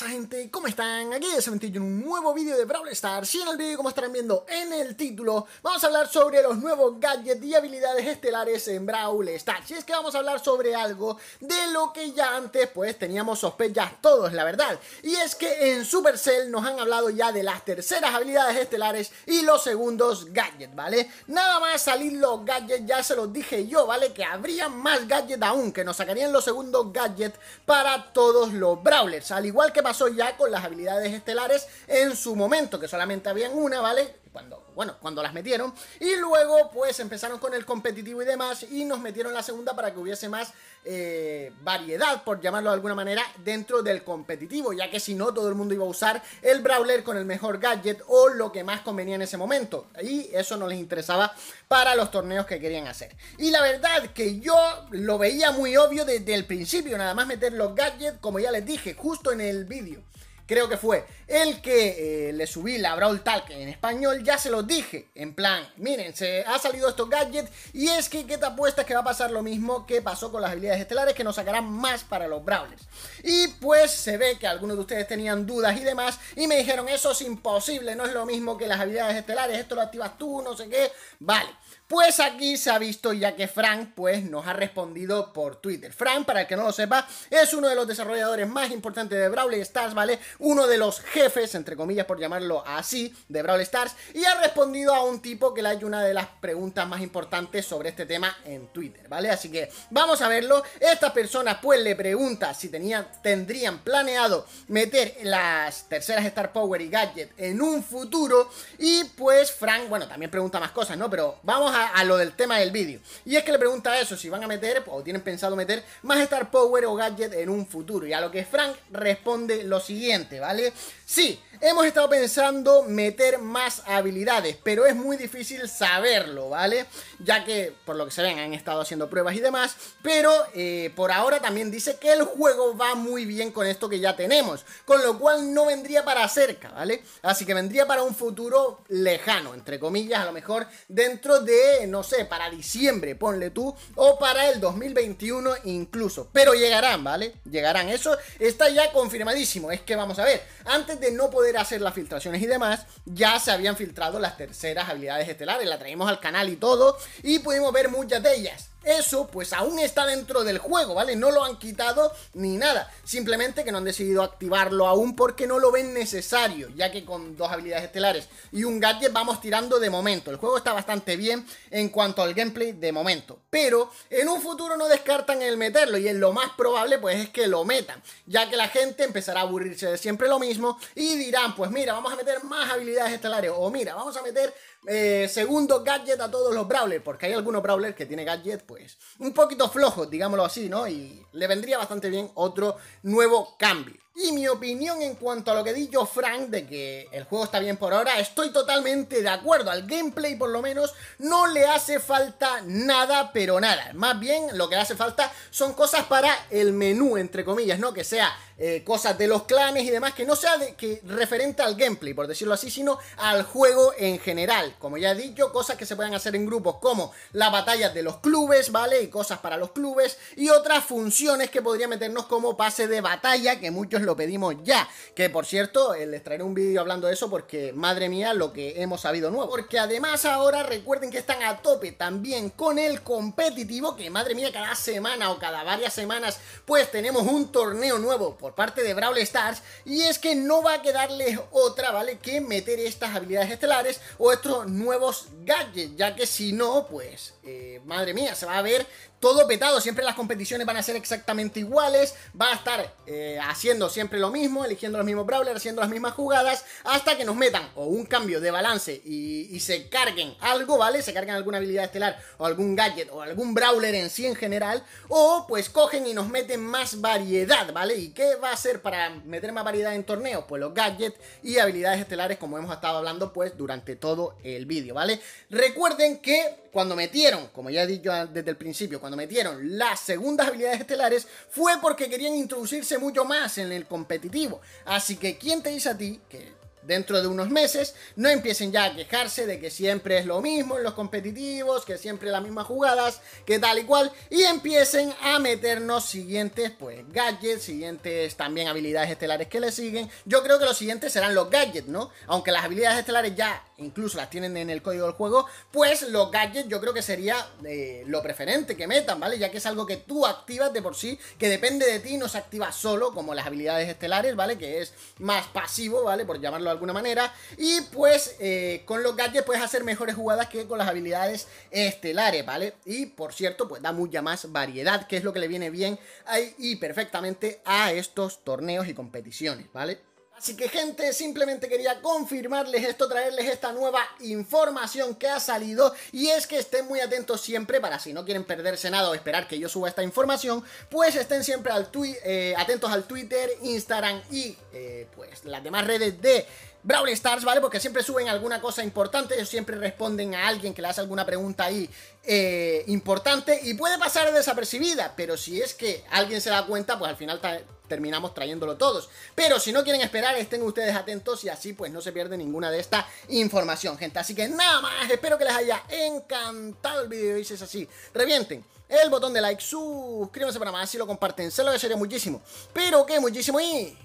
gente? ¿Cómo están? Aquí es en un nuevo vídeo de Brawl Stars y en el vídeo como estarán viendo en el título vamos a hablar sobre los nuevos gadgets y habilidades estelares en Brawl Stars y es que vamos a hablar sobre algo de lo que ya antes pues teníamos sospechas todos la verdad y es que en Supercell nos han hablado ya de las terceras habilidades estelares y los segundos gadgets ¿vale? Nada más salir los gadgets ya se los dije yo ¿vale? Que habría más gadgets aún que nos sacarían los segundos gadgets para todos los Brawlers al igual que pasó ya con las habilidades estelares en su momento, que solamente habían una, ¿vale? cuando, bueno, cuando las metieron. Y luego, pues empezaron con el competitivo y demás, y nos metieron la segunda para que hubiese más eh, variedad, por llamarlo de alguna manera, dentro del competitivo, ya que si no, todo el mundo iba a usar el Brawler con el mejor gadget o lo que más convenía en ese momento. Y eso no les interesaba para los torneos que querían hacer. Y la verdad que yo lo veía muy obvio desde el principio, nada más meter los gadgets, como ya les dije, justo en el vídeo creo que fue el que eh, le subí la Brawl Talk en español, ya se lo dije, en plan, miren, se ha salido estos gadgets y es que qué te apuestas que va a pasar lo mismo que pasó con las habilidades estelares, que nos sacarán más para los Brawlers. Y pues se ve que algunos de ustedes tenían dudas y demás y me dijeron, eso es imposible, no es lo mismo que las habilidades estelares, esto lo activas tú, no sé qué, vale. Pues aquí se ha visto ya que Frank pues nos ha respondido por Twitter. Frank, para el que no lo sepa, es uno de los desarrolladores más importantes de Brawl Stars, ¿vale? Uno de los jefes, entre comillas por llamarlo así, de Brawl Stars y ha respondido a un tipo que le ha hecho una de las preguntas más importantes sobre este tema en Twitter, ¿vale? Así que vamos a verlo. Esta persona pues le pregunta si tenían, tendrían planeado meter las terceras Star Power y Gadget en un futuro y pues Frank, bueno, también pregunta más cosas, ¿no? Pero vamos a a, lo del tema del vídeo. Y es que le pregunta eso, si van a meter o tienen pensado meter más Star Power o Gadget en un futuro. Y a lo que Frank responde lo siguiente, ¿vale? Sí, hemos estado pensando meter más habilidades, pero es muy difícil saberlo, ¿vale? Ya que, por lo que se ven, han estado haciendo pruebas y demás, pero eh, por ahora también dice que el juego va muy bien con esto que ya tenemos, con lo cual no vendría para cerca, ¿vale? Así que vendría para un futuro lejano, entre comillas, a lo mejor dentro de no sé, para diciembre, ponle tú, o para el 2021 incluso. Pero llegarán, ¿vale? Llegarán. Eso está ya confirmadísimo. Es que vamos a ver, antes de no poder hacer las filtraciones y demás, ya se habían filtrado las terceras habilidades estelares. La traímos al canal y todo, y pudimos ver muchas de ellas. Eso pues aún está dentro del juego, ¿vale? No lo han quitado ni nada. Simplemente que no han decidido activarlo aún porque no lo ven necesario, ya que con dos habilidades estelares y un gadget vamos tirando de momento. El juego está bastante bien en cuanto al gameplay de momento. Pero en un futuro no descartan el meterlo y en lo más probable pues es que lo metan, ya que la gente empezará a aburrirse de siempre lo mismo y dirán pues mira, vamos a meter más habilidades estelares o mira, vamos a meter eh, segundo gadget a todos los Brawlers, porque hay algunos Brawlers que tiene gadgets pues, un poquito flojos, digámoslo así, ¿no? Y le vendría bastante bien otro nuevo cambio. Y mi opinión en cuanto a lo que dijo Frank, de que el juego está bien por ahora, estoy totalmente de acuerdo. Al gameplay, por lo menos, no le hace falta nada, pero nada. Más bien, lo que le hace falta son cosas para el menú, entre comillas, ¿no? Que sea eh, cosas de los clanes y demás, que no sea de, que referente al gameplay, por decirlo así, sino al juego en general. Como ya he dicho, cosas que se puedan hacer en grupos, como las batallas de los clubes, ¿vale? Y cosas para los clubes, y otras funciones que podría meternos como pase de batalla, que muchos lo pedimos ya. Que por cierto, eh, les traeré un vídeo hablando de eso porque madre mía lo que hemos sabido nuevo. Porque además ahora recuerden que están a tope también con el competitivo que madre mía cada semana o cada varias semanas pues tenemos un torneo nuevo por parte de Brawl Stars y es que no va a quedarles otra, ¿vale? Que meter estas habilidades estelares o estos nuevos gadgets, ya que si no, pues eh, madre mía, se va a ver todo petado, siempre las competiciones van a ser exactamente iguales, va a estar eh, haciendo siempre lo mismo, eligiendo los mismos brawlers, haciendo las mismas jugadas, hasta que nos metan o un cambio de balance y, se carguen algo, ¿vale? Se carguen alguna habilidad estelar o algún gadget o algún brawler en sí en general, o pues cogen y nos meten más variedad, ¿vale? ¿Y qué va a hacer para meter más variedad en torneos? Pues los gadgets y habilidades estelares, como hemos estado hablando pues durante todo el vídeo, ¿vale? Recuerden que cuando metieron, como ya he dicho desde el principio, cuando metieron las segundas habilidades estelares fue porque querían introducirse mucho más en el competitivo. Así que, ¿quién te dice a ti que dentro de unos meses, no empiecen ya a quejarse de que siempre es lo mismo en los competitivos, que siempre las mismas jugadas, que tal y cual, y empiecen a meternos siguientes, pues, gadgets, siguientes también habilidades estelares que le siguen. Yo creo que los siguientes serán los gadgets, ¿no? Aunque las habilidades estelares ya incluso las tienen en el código del juego, pues los gadgets yo creo que sería eh, lo preferente que metan, ¿vale? Ya que es algo que tú activas de por sí, que depende de ti, no se activa solo, como las habilidades estelares, ¿vale? Que es más pasivo, ¿vale? Por llamarlo alguna manera. Y pues eh, con los gadgets puedes hacer mejores jugadas que con las habilidades estelares, ¿vale? Y por cierto, pues da mucha más variedad, que es lo que le viene bien ahí y perfectamente a estos torneos y competiciones, ¿vale? Así que gente, simplemente quería confirmarles esto, traerles esta nueva información que ha salido y es que estén muy atentos siempre para si no quieren perderse nada o esperar que yo suba esta información, pues estén siempre al eh, atentos al Twitter, Instagram y eh, pues las demás redes de Brawl Stars, ¿vale? Porque siempre suben alguna cosa importante, ellos siempre responden a alguien que le hace alguna pregunta ahí eh, importante y puede pasar desapercibida, pero si es que alguien se da cuenta, pues al final terminamos trayéndolo todos. Pero si no quieren esperar, estén ustedes atentos y así pues no se pierde ninguna de esta información, gente. Así que nada más, espero que les haya encantado el video y si es así, revienten el botón de like, suscríbanse para más, si lo comparten, se lo desearía muchísimo, pero que muchísimo y...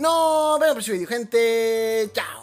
No, vemos en el próximo video, gente. Chao.